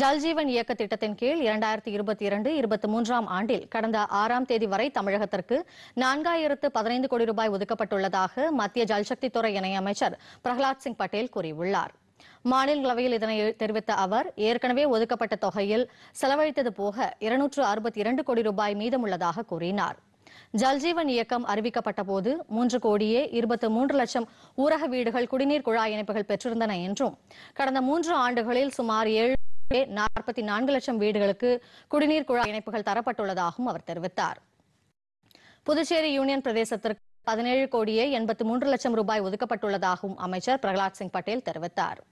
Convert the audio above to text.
ஜல்ஜீவன் இயக்க திட்டத்தின் கீழ் இரண்டாயிரத்தி இருபத்தி இரண்டு இருபத்தி மூன்றாம் ஆண்டில் கடந்த ஆறாம் தேதி வரை தமிழகத்திற்கு நான்காயிரத்து பதினைந்து கோடி ரூபாய் ஒதுக்கப்பட்டுள்ளதாக மத்திய ஜல்சக்தித்துறை இணையமைச்சர் பிரகலாத் சிங் பட்டேல் கூறியுள்ளார் மாநிலங்களவையில் இதனை தெரிவித்த அவர் ஏற்கனவே ஒதுக்கப்பட்ட தொகையில் செலவழித்தது போக இருநூற்று அறுபத்தி இரண்டு கோடி ரூபாய் மீதமுள்ளதாக கூறினார் ஜல்ஜீவன் இயக்கம் அறிவிக்கப்பட்ட போது மூன்று கோடியே இருபத்தி மூன்று லட்சம் ஊரக வீடுகள் குடிநீர் குழாய் இணைப்புகள் பெற்றிருந்தன என்றும் கடந்த மூன்று ஆண்டுகளில் சுமார் ஏழு நாற்பத்தி நான்கு லட்சம் வீடுகளுக்கு குடிநீர் குழாய் இணைப்புகள் தரப்பட்டுள்ளதாகவும் அவர் தெரிவித்தார் புதுச்சேரி யூனியன் பிரதேசத்திற்கு பதினேழு கோடியே எண்பத்தி மூன்று லட்சம் ரூபாய் ஒதுக்கப்பட்டுள்ளதாகவும் அமைச்சர் பிரகலாத் சிங் பட்டேல் தெரிவித்தார்